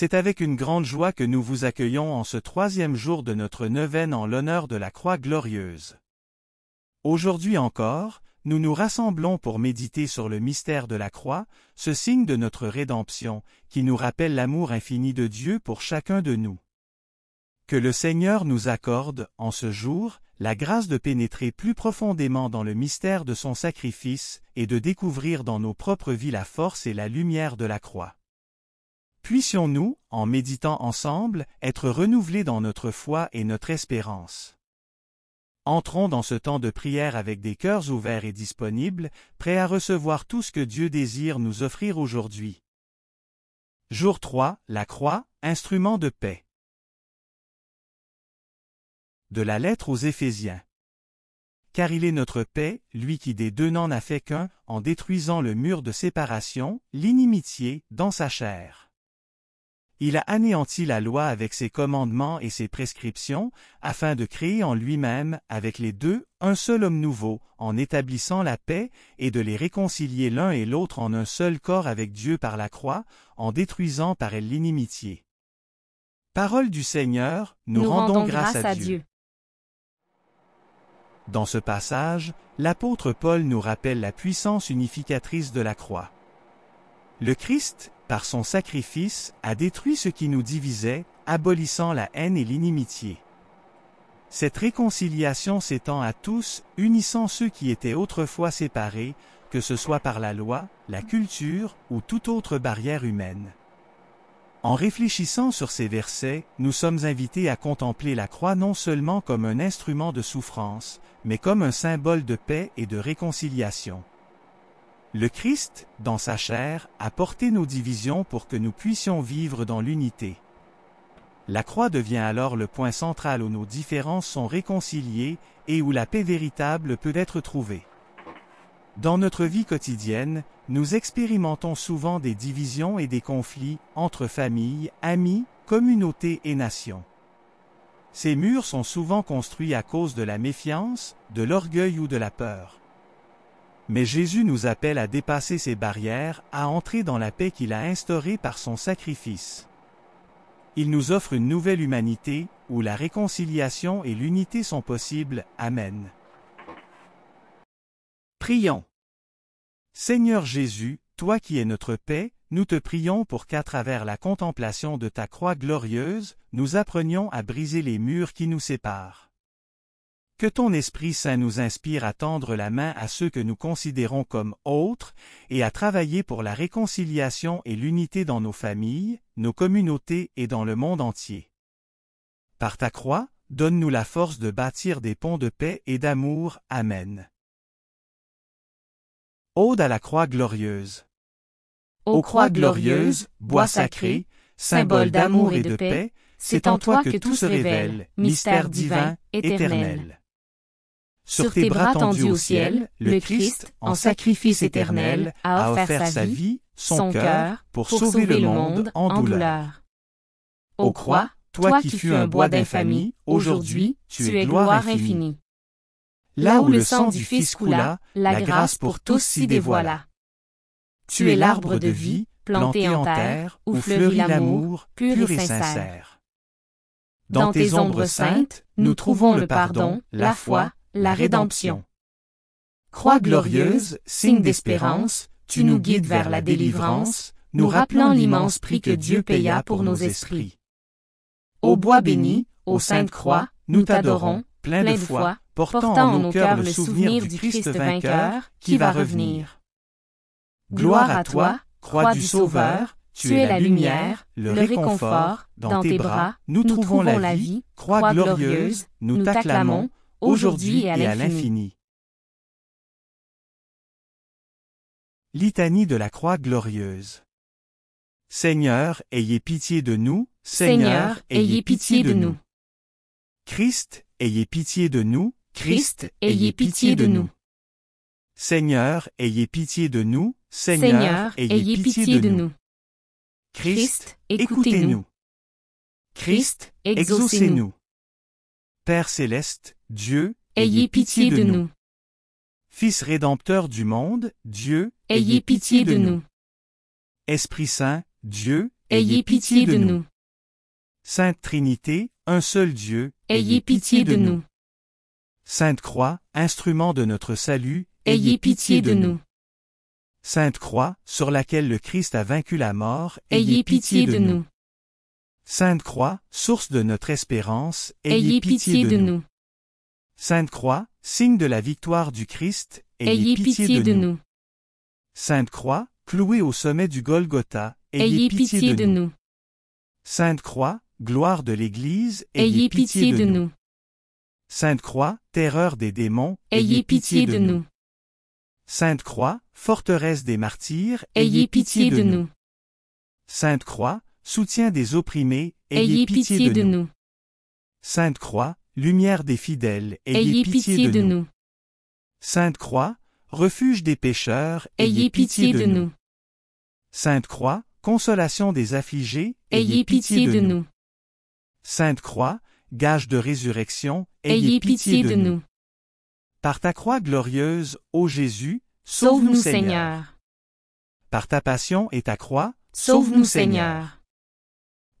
C'est avec une grande joie que nous vous accueillons en ce troisième jour de notre neuvaine en l'honneur de la Croix glorieuse. Aujourd'hui encore, nous nous rassemblons pour méditer sur le mystère de la croix, ce signe de notre rédemption, qui nous rappelle l'amour infini de Dieu pour chacun de nous. Que le Seigneur nous accorde, en ce jour, la grâce de pénétrer plus profondément dans le mystère de son sacrifice, et de découvrir dans nos propres vies la force et la lumière de la croix. Puissions-nous, en méditant ensemble, être renouvelés dans notre foi et notre espérance. Entrons dans ce temps de prière avec des cœurs ouverts et disponibles, prêts à recevoir tout ce que Dieu désire nous offrir aujourd'hui. Jour 3, la croix, instrument de paix. De la lettre aux Éphésiens. Car il est notre paix, lui qui des deux n'en a fait qu'un, en détruisant le mur de séparation, l'inimitié, dans sa chair. Il a anéanti la loi avec ses commandements et ses prescriptions, afin de créer en lui-même, avec les deux, un seul homme nouveau, en établissant la paix, et de les réconcilier l'un et l'autre en un seul corps avec Dieu par la croix, en détruisant par elle l'inimitié. Parole du Seigneur, nous, rendons, grâce, à, Dieu. Dieu. Dans ce passage, l'apôtre Paul nous rappelle la puissance unificatrice de la croix. Le Christ par son sacrifice, a détruit ce qui nous divisait, abolissant la haine et l'inimitié. Cette réconciliation s'étend à tous, unissant ceux qui étaient autrefois séparés, que ce soit par la loi, la culture ou toute autre barrière humaine. En réfléchissant sur ces versets, nous sommes invités à contempler la croix non seulement comme un instrument de souffrance, mais comme un symbole de paix et de réconciliation. Le Christ, dans sa chair, a porté nos divisions pour que nous puissions vivre dans l'unité. La croix devient alors le point central où nos différences sont réconciliées et où la paix véritable peut être trouvée. Dans notre vie quotidienne, nous expérimentons souvent des divisions et des conflits entre familles, amis, communautés et nations. Ces murs sont souvent construits à cause de la méfiance, de l'orgueil ou de la peur. Mais Jésus nous appelle à dépasser ces barrières, à entrer dans la paix qu'il a instaurée par son sacrifice. Il nous offre une nouvelle humanité, où la réconciliation et l'unité sont possibles. Amen. Prions. Seigneur Jésus, toi qui es notre paix, nous te prions pour qu'à travers la contemplation de ta croix glorieuse, nous apprenions à briser les murs qui nous séparent. Que ton Esprit Saint nous inspire à tendre la main à ceux que nous considérons comme autres, et à travailler pour la réconciliation et l'unité dans nos familles, nos communautés et dans le monde entier. Par ta croix, donne-nous la force de bâtir des ponts de paix et d'amour. Amen. Ode à la croix glorieuse. Ô croix glorieuse, bois sacré, symbole d'amour et de paix, c'est en toi que tout se révèle, mystère divin, éternel. Sur tes bras tendus au ciel, le Christ, en sacrifice éternel, a offert sa vie, son cœur, pour sauver le monde en douleur. Ô croix, toi qui fus un bois d'infamie, aujourd'hui, tu es gloire infinie. Là où le sang du Fils coula, la grâce pour tous s'y dévoila. Tu es l'arbre de vie, planté en terre, où fleurit l'amour, pur et sincère. Dans tes ombres saintes, nous trouvons le pardon, la foi, la rédemption. Croix glorieuse, signe d'espérance, tu nous guides vers la délivrance, nous rappelant l'immense prix que Dieu paya pour nos esprits. Au bois béni, au sainte croix, nous t'adorons, plein de foi, portant en nos cœurs le souvenir du Christ vainqueur, qui va revenir. Gloire à toi, croix du Sauveur, tu es la lumière, le réconfort, dans tes bras, nous trouvons la vie, croix glorieuse, nous t'acclamons, aujourd'hui et à l'infini. Litanie de la Croix glorieuse. Seigneur, ayez pitié de nous, Seigneur, ayez pitié de nous. Christ, ayez pitié de nous, Christ, ayez pitié de nous. Seigneur, ayez pitié de nous, Seigneur, ayez pitié de nous. Christ, écoutez-nous. Christ, exaucez-nous. Père céleste, Dieu, ayez pitié de nous. Fils rédempteur du monde, Dieu, ayez pitié de nous. Esprit Saint, Dieu, ayez pitié de nous. Sainte Trinité, un seul Dieu, ayez pitié de nous. Sainte Croix, instrument de notre salut, ayez pitié de nous. Sainte Croix, sur laquelle le Christ a vaincu la mort, ayez pitié de nous. Sainte Croix, source de notre espérance, ayez, pitié, de, nous. Sainte Croix, signe de la victoire du Christ, ayez, pitié, de, nous. Sainte Croix, clouée au sommet du Golgotha, ayez, pitié, de, nous. nous. Sainte Croix, gloire de l'Église, ayez, pitié, de, nous. Sainte Croix, terreur des démons, ayez pitié de nous. Sainte Croix, forteresse des martyrs, ayez pitié de nous. Sainte Croix, Soutien des opprimés, ayez, pitié, de, nous. Sainte Croix, lumière des fidèles, ayez, pitié, de, nous. Sainte Croix, refuge des pécheurs, ayez, pitié, de, nous. nous. Sainte Croix, consolation des affligés, ayez, pitié, de, nous. Sainte Croix, gage de résurrection, ayez, pitié, de, nous. Par ta croix glorieuse, ô Jésus, sauve-nous Seigneur. Par ta passion et ta croix, sauve-nous Seigneur.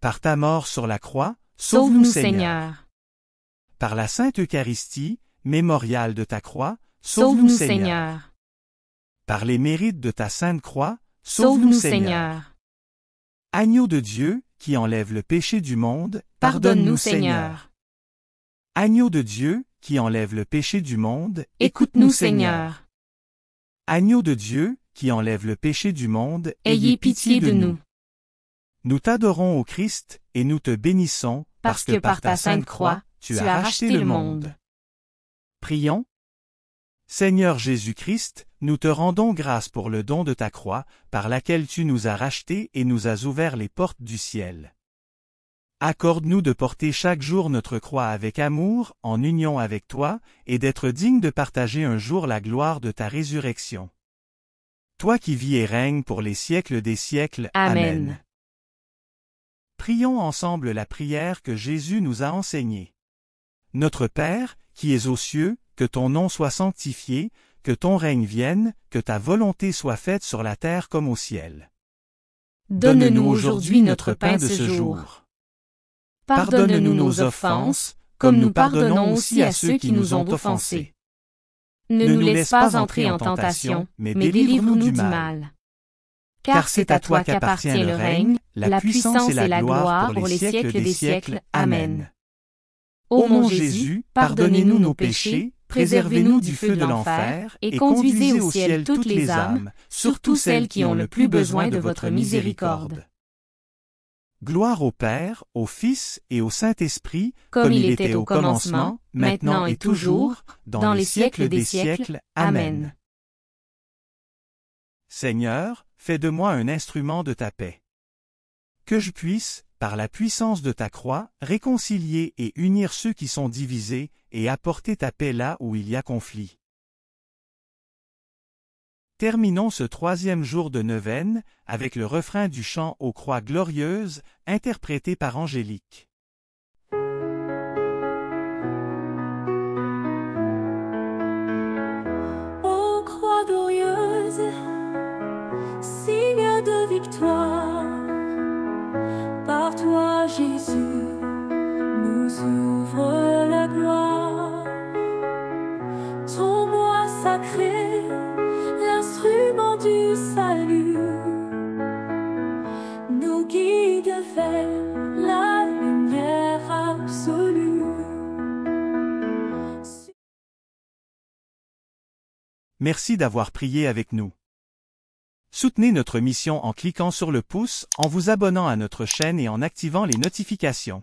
Par ta mort sur la croix, sauve-nous Seigneur. Par la Sainte Eucharistie, mémorial de ta croix, sauve-nous Seigneur. Par les mérites de ta Sainte Croix, sauve-nous Seigneur. Seigneur. Agneau de Dieu, qui enlève le péché du monde, pardonne-nous Seigneur. Agneau de Dieu, qui enlève le péché du monde, écoute-nous Seigneur. Agneau de Dieu, qui enlève le péché du monde, ayez pitié de nous. Nous t'adorons au Christ, et nous te bénissons, parce que par ta sainte croix, tu as racheté le monde. Prions. Seigneur Jésus-Christ, nous te rendons grâce pour le don de ta croix, par laquelle tu nous as rachetés et nous as ouvert les portes du ciel. Accorde-nous de porter chaque jour notre croix avec amour, en union avec toi, et d'être digne de partager un jour la gloire de ta résurrection. Toi qui vis et règnes pour les siècles des siècles. Amen. Prions ensemble la prière que Jésus nous a enseignée. Notre Père, qui es aux cieux, que ton nom soit sanctifié, que ton règne vienne, que ta volonté soit faite sur la terre comme au ciel. Donne-nous aujourd'hui notre pain de ce jour. Pardonne-nous nos offenses, comme nous pardonnons aussi à ceux qui nous ont offensés. Ne nous laisse pas entrer en tentation, mais délivre-nous du mal car c'est à toi qu'appartient le règne, la puissance et la gloire pour les siècles des siècles. Amen. Ô mon Jésus, pardonnez-nous nos péchés, préservez-nous du feu de l'enfer, et conduisez au ciel toutes les âmes, surtout celles qui ont le plus besoin de votre miséricorde. Gloire au Père, au Fils et au Saint-Esprit, comme il était au commencement, maintenant et toujours, dans les siècles des siècles. Amen. Seigneur, fais de moi un instrument de ta paix. Que je puisse, par la puissance de ta croix, réconcilier et unir ceux qui sont divisés, et apporter ta paix là où il y a conflit. Terminons ce troisième jour de neuvaine avec le refrain du chant aux croix glorieuses, interprété par Angélique. croix toi, par toi Jésus, nous ouvre la gloire. Ton bois sacré, l'instrument du salut, nous guide vers la lumière absolue. Merci d'avoir prié avec nous. Soutenez notre mission en cliquant sur le pouce, en vous abonnant à notre chaîne et en activant les notifications.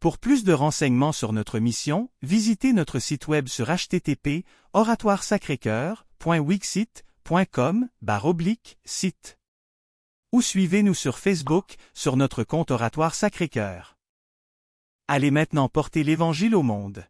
Pour plus de renseignements sur notre mission, visitez notre site web sur http oratoiresacrécoeur.wixit.com site ou suivez-nous sur Facebook sur notre compte Oratoire Sacré-Cœur. Allez maintenant porter l'Évangile au monde.